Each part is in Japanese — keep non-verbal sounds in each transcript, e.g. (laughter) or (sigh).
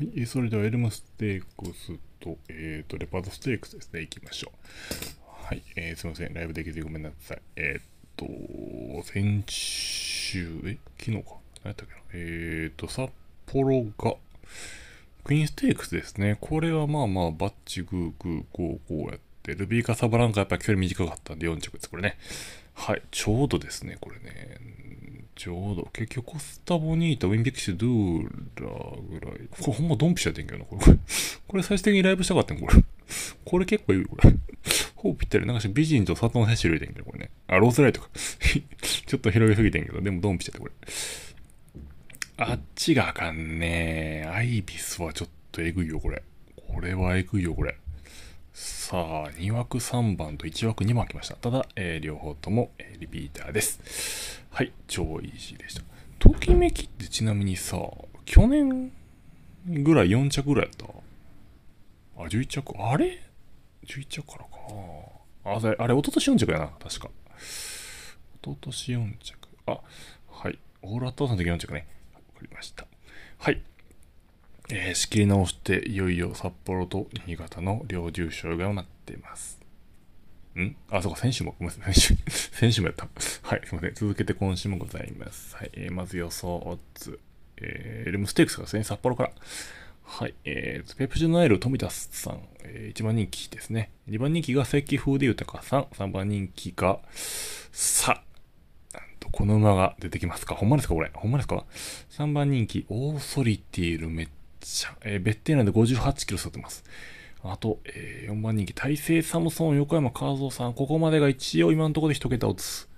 はい、それではエルムステークスと、えっ、ー、と、レパートステークスですね、行きましょう。はい、えー、すいません、ライブできてごめんなさい。えっ、ー、と、先週、え、昨日か。何やったっけな。えっ、ー、と、札幌が、クイーンステークスですね。これはまあまあ、バッチグーグーこうやって、ルビーカサブランカやっぱ距離短かったんで4着です、これね。はい、ちょうどですね、これね。ちょうど。結局、コスタボニータ、ウィンビクシュ、ドゥーラぐらい。これほんまドンピシャでんけどな、これ。(laughs) これ最終的にライブしたかったん、これ。これ結構いいこれ。ほぼぴったり。なんか美人と砂糖の摂取入れてんけど、これね。あ、ローズライトか。(laughs) ちょっと広げすぎてんけど、でもドンピシャでこれ。あっちがあかんねアイビスはちょっとえぐいよ、これ。これはえぐいよ、これ。さあ、2枠3番と1枠2番来ました。ただ、えー、両方とも、えー、リピーターです。はい、超イージーでした。ときめきってちなみにさ、去年ぐらい4着ぐらいやったあ、11着、あれ ?11 着からか。あ、あれ、おととし4着やな、確か。おととし4着。あ、はい。オールアットさんの時4着ね。わかりました。はい。えー、仕切り直していよいよ札幌と新潟の両重所がなっています。んあ、そうか、選手も、ごめんなさい、選手、選 (laughs) 手もやった。はい、すいません。続けて今週もございます。はい、えー、まず予想オッズ。えー、ムステークスがですね、札幌から。はい、えー、ペプジュナイル、富田さん、えー、1番人気ですね。2番人気が関風で豊さん、3番人気が、さ、なんとこの馬が出てきますか。ほんまですか、これ。ほんまですか ?3 番人気、オーソリティルメッちゃ、えー、別邸内で58キロ育ってます。あと、えー、4番人気、大勢サムソン、横山和夫さん、ここまでが一応今のところで1桁落つ。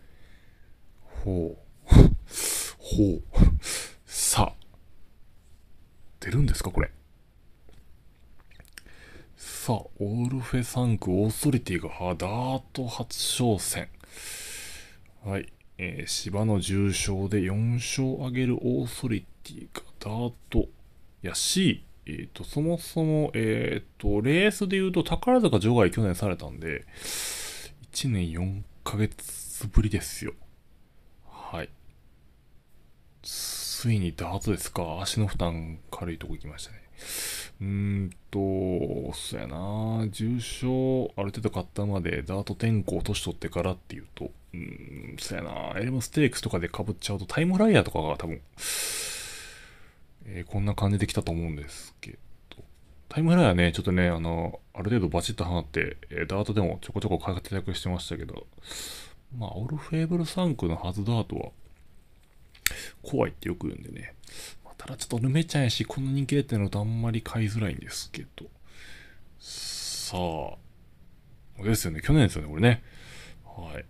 ほう。(laughs) ほう。さあ。出るんですか、これ。さあ、オールフェサンク、オーソリティが、ダート初挑戦。はい。えー、芝の重賞で4勝上げるオーソリティが、ダート、やし、えっ、ー、と、そもそも、えっ、ー、と、レースで言うと、宝塚除外去年されたんで、1年4ヶ月ぶりですよ。はい。ついにダートですか。足の負担軽いとこ行きましたね。うーんと、そやな、重症、ある程度買ったまでダート転候年取ってからっていうと、うーん、そやな、エレムステークスとかで被っちゃうとタイムライヤーとかが多分、えー、こんな感じで来たと思うんですけど、タイムフライはね、ちょっとね、あの、ある程度バチッと放って、えー、ダートでもちょこちょこ活躍してましたけど、まあ、オルフェーブル3区のはずダートは、怖いってよく言うんでね、まあ、ただちょっとルメちゃんやし、この人気出てるのとあんまり買いづらいんですけど、さあ、ですよね、去年ですよね、これね。はい。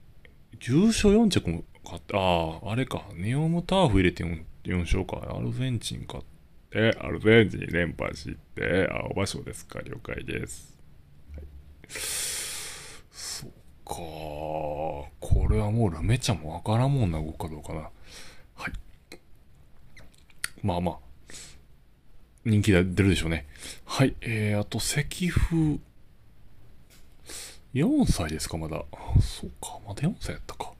重賞4着も買って、ああ、あれか、ネオムターフ入れて4 4勝か、アルゼンチンって、アルゼンチン連覇して、青葉賞ですか、了解です。はい、そっかこれはもうラメちゃんもわからんもんな、動くかどうかな。はい。まあまあ、人気出るでしょうね。はい、えー、あと、赤風。4歳ですか、まだ。そうか、まだ4歳やったか。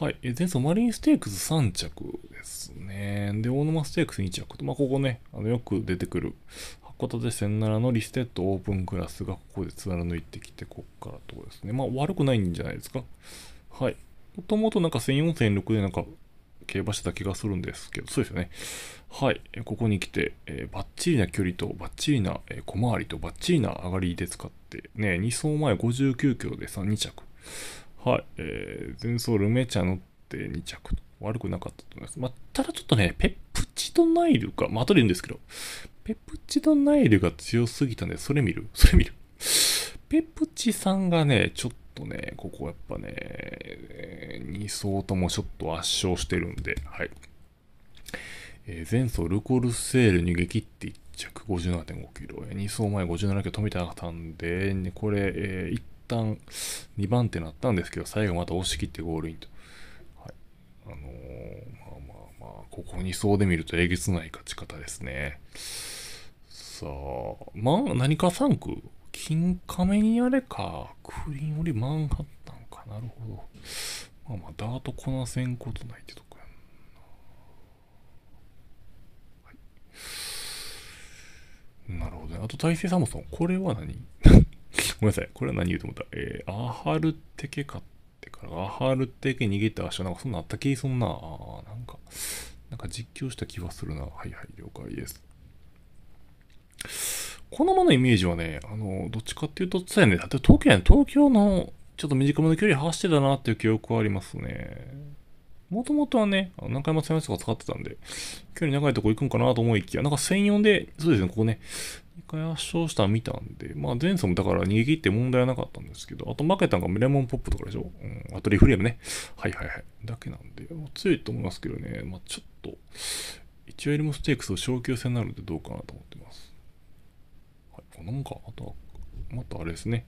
はい。え前走マリンステークス3着ですね。で、大沼ステークス2着と、まあ、ここね、あのよく出てくる、函館な7のリステッドオープンクラスがここで貫いてきて、こっからとこですね。まあ、悪くないんじゃないですか。はい。もともとなんか1004、1006でなんか、競馬してた気がするんですけど、そうですよね。はい。ここに来て、えー、バッチリな距離と、バッチリな、えー、小回りと、バッチリな上がりで使って、ね、2走前59キロで3、2着。はい、えー、前走ルメチャ乗って2着と悪くなかったと思います。まあ、ただちょっとね、ペプチドナイルが、まあ、後で言うんですけど、ペプチドナイルが強すぎたんで、それ見るそれ見るペプチさんがね、ちょっとね、ここやっぱね、2走ともちょっと圧勝してるんで、はい。えー、前走ルコルセールに激って1着57.5キロ、2走前57キロ止めてなかったんで、これ、えー、旦2番手になったんですけど、最後また押し切ってゴールインと。はい、あのー、まあまあまあ、ここにそうで見るとえげつない勝ち方ですね。さあ、まあ、何か3区金亀にあれか、クリーンよりマンハッタンか、なるほど。まあまあ、ダートこなせんことないってとこやんな。はい。なるほどね。あと、大勢サムソン。これは何ごめんなさい。これは何言うと思ったえー、アハルテケかってから、アハルテケ逃げた足はなんかそんなあったけ？そんな、あなんか、なんか実況した気はするな。はいはい、了解です。このままのイメージはね、あの、どっちかっていうと、そうやね、だって東京やね、東京のちょっと短めの距離走ってたなっていう記憶はありますね。もともとはね、何回も使いますとか使ってたんで、距離長いとこ行くんかなと思いきや、なんか専用4で、そうですね、ここね、2回圧勝したら見たんで、まあ前走もだから逃げ切って問題はなかったんですけど、あと負けたのがレモンポップとかでしょ、うん、あとリフレームね。はいはいはい。だけなんで、まあ、強いと思いますけどね、まあちょっと、一応エルムステークスを昇級戦になるんでどうかなと思ってます。はい、こんなもんか。あとは、またあれですね。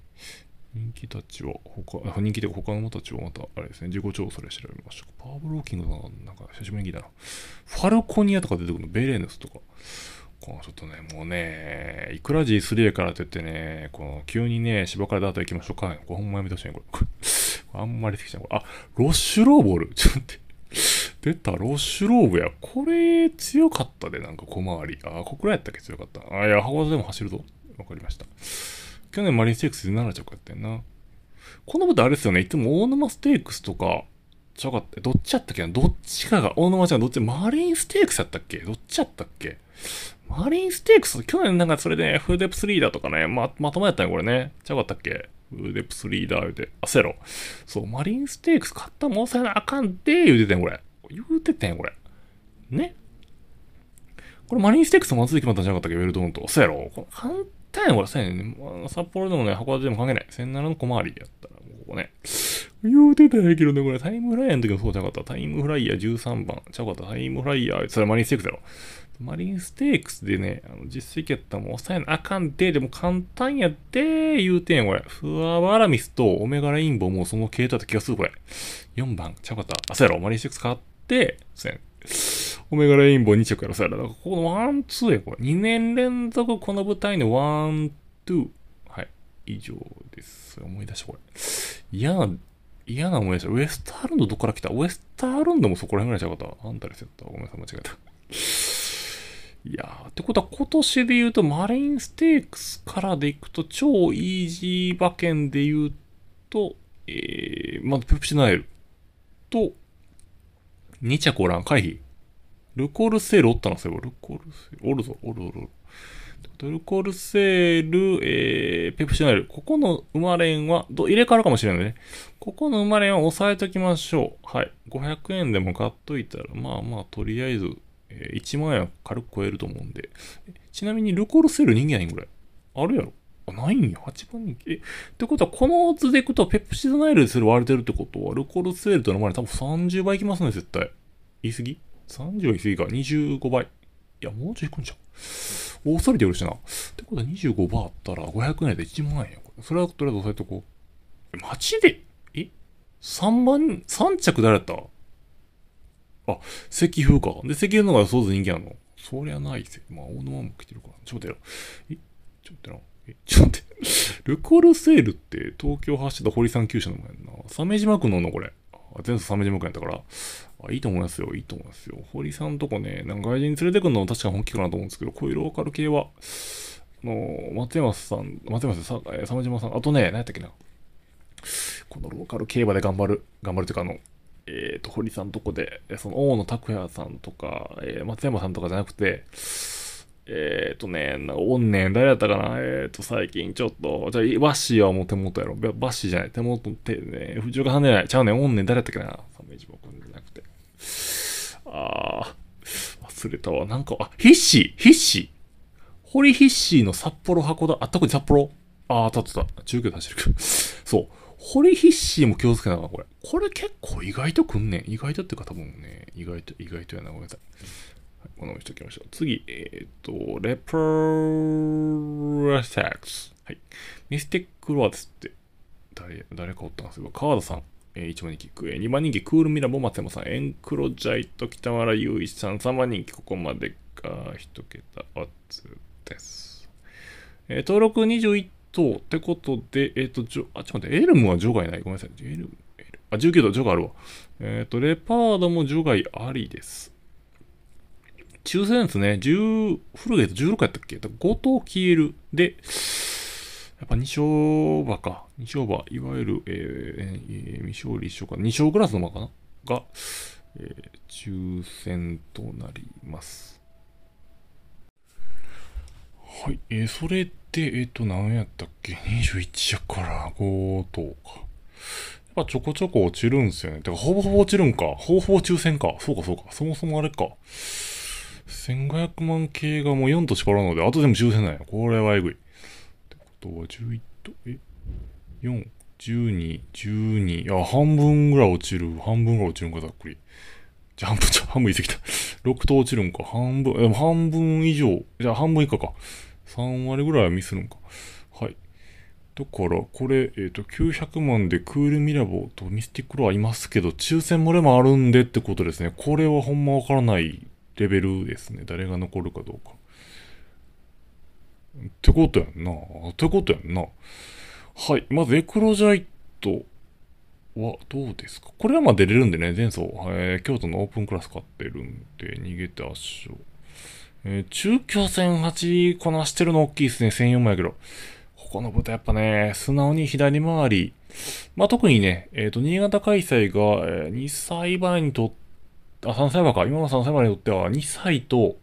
人気たちは他、人気で他の者たちはまた、あれですね、自己調査で調べました。パワーブローキングのなんか久しぶりに聞いたな。ファルコニアとか出てくるの、ベレーヌスとか。このちょっとね、もうね、いくら G3 やからって言ってね、この急にね、芝からだとト行きましょうか。これほんまやめてほしいね、これ。(laughs) あんまりできちゃう。あ、ロッシュローボール。ちょっと待って。出た、ロッシュローブや。これ、強かったで、なんか小回り。あ、ここらやったっけ強かった。あ、いや、箱でも走るぞ。わかりました。去年マリンステークスで7着やったよな。このことあれですよね。いつも大沼ステークスとか、ちゃうかった。どっちやったっけなどっちかが、大沼ちゃんどっち、マリンステークスやったっけどっちやったっけマリンステークス、去年なんかそれで、ね、フーデプスリーダーとかね、ま、まともやったね、これね。ちゃうかったっけフーデプスリーダー言うて、あ、セロ。そう、マリンステークス買ったもんさえなあかんで、言うててん、これ。言うててん、これ。ねこれマリンステークスの松崎またじゃなかったっけウェルドーンと。そうやろこのったんや、これ、1000札幌でもね、函館でも関係ない。1007の小回りやったら、ここね。言うてたんやけどね、これ、タイムフライヤーの時もそうちゃうかった。タイムフライヤー13番。ちゃうかった。タイムフライヤー、それマリンステークスだろ。マリンステークスでね、あの実績やったらもう抑えなあかんで、でも簡単やって、言うてんや、これ。フアバラミスとオメガラインボーもその系だった気がする、これ。4番、ちゃうかった。あ、そうやろ、マリンステークス買って、そうやん。オメガレインボー2着やろ、されたらこのワン、ツーや、これ。2年連続この舞台のワン、ツー。はい。以上です。思い出した、これ。嫌な、嫌な思い出した。ウエスタールンドどっから来たウエスタールンドもそこら辺ぐらいちゃうかった。あんたですよ。っごめんなさい、間違えた。いやー、ってことは今年で言うと、マリンステークスからでいくと、超イージー馬券で言うと、えー、まず、あ、ペプシナエルと、2着おらん、回避。ルコールセールおったな、そういえば。ルコールセール。おるぞ、おるおるおる。ルコールセール、えー、ペプシナイル。ここの馬連は、ど、入れ替わるかもしれないね。ここの馬連は押さえときましょう。はい。500円でも買っといたら、まあまあ、とりあえず、えー、1万円は軽く超えると思うんで。ちなみに、ルコールセール人気ないんぐらい。あるやろあ、ないんや。8番人気。え、ってことは、この図でいくと、ペプシナイルでそれ割れてるってことは、ルコールセールとの前に多分30倍いきますね、絶対。言い過ぎ30は過ぎか。25倍。いや、もうちょい行くんじゃん。恐れてよるしな。ってことは25倍あったら500円で1万円や。それはとりあえず押さえとこう。マジでえ ?3 万、3着誰やったあ、石風か。で、石風の方がそうず人気なの。そりゃないぜ。まあ、オーノマも来てるから。ちょっと待ってよ。えちょっと待ってな。えちょっと待って。ルコールセールって東京発した堀さん旧車のもやんな。鮫島君ののこれ。全然300目やったから、あ、いいと思いますよ、いいと思いますよ。堀さんとこね、なんか外人連れてくるのも確かに本気かなと思うんですけど、こういうローカル系は、の、松山さん、松山さん、えー、鮫島さん、あとね、何やったっけな。このローカル競馬で頑張る、頑張るというか、あの、えっ、ー、と、堀さんとこで、その、大野拓也さんとか、えー、松山さんとかじゃなくて、えっ、ー、とね、おんねん、誰やったかなえっ、ー、と、最近ちょっと、じゃあ、バッシーはもう手元やろ。バッシーじゃない。手元手でね、藤岡さんじゃない。ちゃうねん、おんねん、誰やったっけなサメジボ君じゃなくて。あー、忘れたわ。なんか、あ、ヒッシーヒッシー堀ヒッシーの札幌箱だ。あ、特に札幌あー、たってた。中京出してるけど。そう。堀ヒッシーも気をつけながら、これ。これ結構意外とくんねん。意外とっていうか多分ね、意外と、意外とやな。ごめんなさい。このようにしておきましょう。次、えっ、と、レプラサックス。はい。ミスティックロでズって、誰、誰かおったんですけど、川田さん。えー、1番人気クエ、2番人気クールミラボ松山さん、エンクロジャイト、北原雄一さん、3番人気ここまでが1桁圧です。えー、登録21頭ってことで、えっ、ー、と、じょ、あ、ちょっと待って、エルムは除外ない。ごめんなさい。エルム、エルムあ、19度除外あるわ。えっ、ー、と、レパードも除外ありです。抽選ですね。10、フルゲート16やったっけ ?5 等消える。で、やっぱ2勝馬か。2勝馬、いわゆる、えー、えー、未勝利1勝か。2勝クラスの馬かなが、えー、抽選となります。はい。えー、それで、えっ、ー、と、何やったっけ ?21 やから5等か。やっぱちょこちょこ落ちるんすよね。てか、ほぼほぼ落ちるんか。ほぼほぼ抽選か。そうか、そうか。そもそもあれか。1500万系がもう4と縛らないので、あとでも抽選ないこれはえぐい。ってことは11と、え ?4、12、12。あ、半分ぐらい落ちる。半分ぐらい落ちるんか、ざっくり。じゃ半分、ちょ、半分いってきた。6 (laughs) と落ちるんか。半分、でも半分以上。じゃ半分以下か。3割ぐらいはミスるんか。はい。だから、これ、えっ、ー、と、900万でクールミラボとミスティックロはいますけど、抽選漏れもあるんでってことですね。これはほんまわからないレベルですね。誰が残るかどうか。ってことやんな。ってことやんな。はい。まず、エクロジャイトはどうですかこれはまあ出れるんでね、前走、えー、京都のオープンクラス買ってるんで、逃げて圧勝。えー、中京戦8こなしてるの大きいですね、1004枚やけど。ここの豚やっぱね、素直に左回り。まあ、特にね、えっ、ー、と、新潟開催が、えー、2歳前にとっあ、3歳馬か。今の3歳馬にとっては2歳と、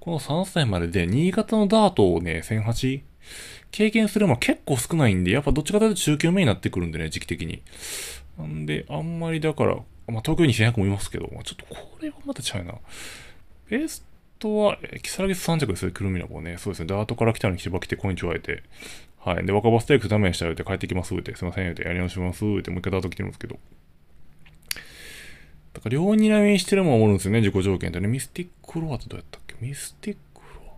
この3歳までで、新潟のダートをね、1008、経験する馬結構少ないんで、やっぱどっちかというと中級目になってくるんでね、時期的に。なんで、あんまりだから、まあ、東京に1100もいますけど、まあ、ちょっとこれはまたちゃうな。ベストは、えサ木更津3着ですよ、くるみの子ね。そうですね、ダートから来たのに芝来て、コ今日会えて。はい。で、若葉ステークスダメにしたよって帰ってきますって、すいませんよって、やり直しますって、もう一回ダート来てるんですけど。だから両睨みしてるもんおるんですよね、自己条件てね。ミスティックフロアってどうやったっけミスティックフロ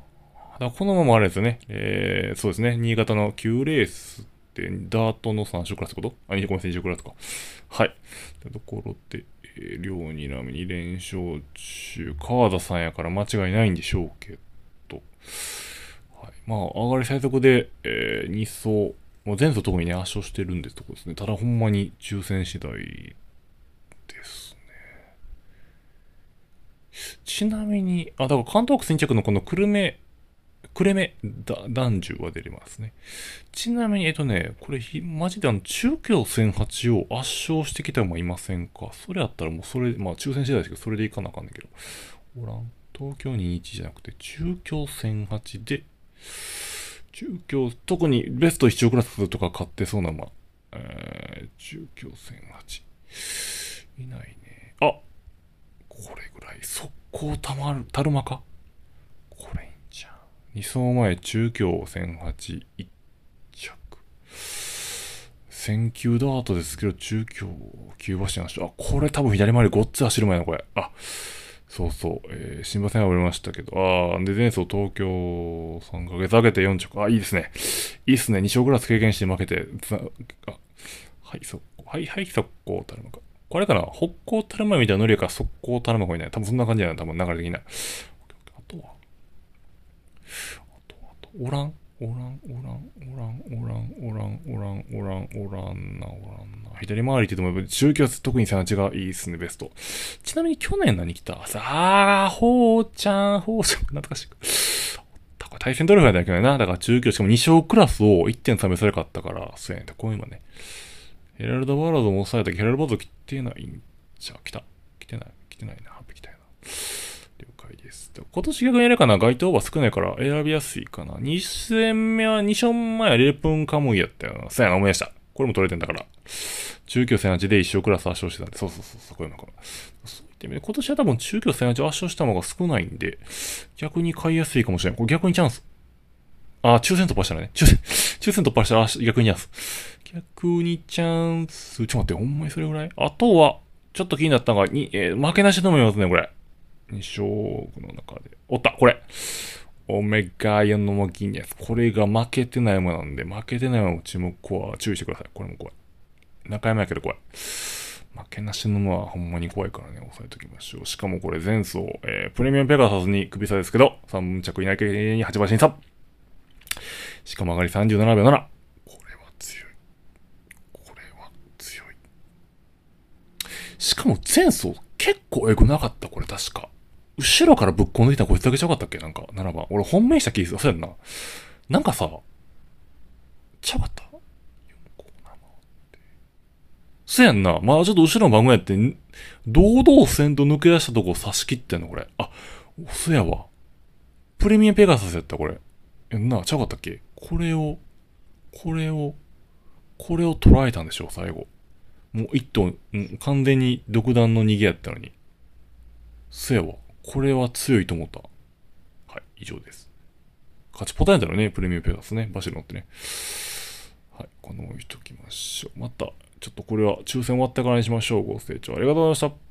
ア。だこのままあれですよね。えー、そうですね。新潟の9レースって、ダートの3種クラスってことあ、2めんなさクラスか。はい。ところで、えー、両睨みに連勝中。川田さんやから間違いないんでしょうけど。はい。まあ、上がり最速で、えー、2走。もう前走特にね、圧勝してるんですとこですね。ただほんまに抽選次第ちなみに、あ、だから関東区先着のこの久留米、クレメ、だ、男女は出れますね。ちなみに、えっとね、これ、マジであの、中京戦八を圧勝してきた馬いませんかそれやったらもうそれ、まあ、抽選次第ですけど、それでいかなあかんねんけど。おらん。東京21じゃなくて、中京戦八で、中京、特にベスト1億クラスとか買ってそうな馬。えー、中京戦八。いないね。あ、これぐらい速攻たまるたるまかこれいいんじゃん2層前中京1008 1着1000球ダートですけど中京9馬身走るあこれ多分左回りごっつ走る前のこれあそうそう、えー、新馬戦は売りましたけど、あー、で、前走東京3ヶ月上げて4着、あ、いいですね。いいっすね。2勝クラス経験して負けて、はい、速攻。はい、はい、速攻、たるまか。これかな北高たるまみたいなノリやから速攻たるまこいない。多分そんな感じだよな、多分流れ的な。あとは。あと、あと、おらん。おらん、おらん、おらん、おらん、おらん、おらん、おらん、おらんな、おらんな。左回りって言っても、中級は特に背中がいいっすね、ベスト。ちなみに去年何来たさあ、ほうちゃん、ほうちゃん、懐かしい。だから対戦ドルファーだけどな。だから中級しかも2勝クラスを1.3倍されかったから、そうやねん。こういうのね。ヘラルド・バラードも抑えたけヘラルド・バラード来てないんじゃ、来た。来てない。来てないな。ハッピー来たよな。了解です。で今年逆にやるかな。該当は少ないから選びやすいかな。2戦目は、2勝前はレープンカムイやったよな。そうやな、思い出した。これも取れてんだから。中京戦8で一勝クラス圧勝してたんで、そうそうそう、そこ今から。そう言ってみる。今年は多分中京戦8圧勝した方が少ないんで、逆に買いやすいかもしれない。これ逆にチャンス。あ、抽選突破したらね。抽選、抽選突破したら、逆にやす。逆にチャンス。ちょ待って、ほんまにそれぐらいあとは、ちょっと気になったのが、に、えー、負けなしでもいますね、これ。二勝の中で。おった、これ。オメガイ4の巻きにやす。これが負けてない馬なんで、負けてない馬も注目は注意してください。これも怖い。中山やけど怖い。負けなしの馬はほんまに怖いからね、押さえておきましょう。しかもこれ前走、えー、プレミアムペガサスに首差ですけど、3着以内に8馬身差。しかも上がり37秒7。これは強い。これは強い。しかも前走結構エグなかった、これ確か。後ろからぶっこんできたこいつだけじゃなかったっけなんか、7番。俺本命した気がする。そうやんな。なんかさ、ちゃかった。そうやんな。まだ、あ、ちょっと後ろの番組やって、堂々戦と抜け出したとこを差し切ってんの、これ。あ、そうやわ。プレミアペガサスやった、これ。え、な、ちゃうかったっけこれを、これを、これを捉えたんでしょう、最後。もう一頭、完全に独断の逃げやったのに。せやわ。これは強いと思った。はい、以上です。勝ちポタンやったらね、プレミアペガスね、バシロ乗ってね。はい、このまま言ときましょう。また、ちょっとこれは抽選終わったからにしましょう。ご清聴ありがとうございました。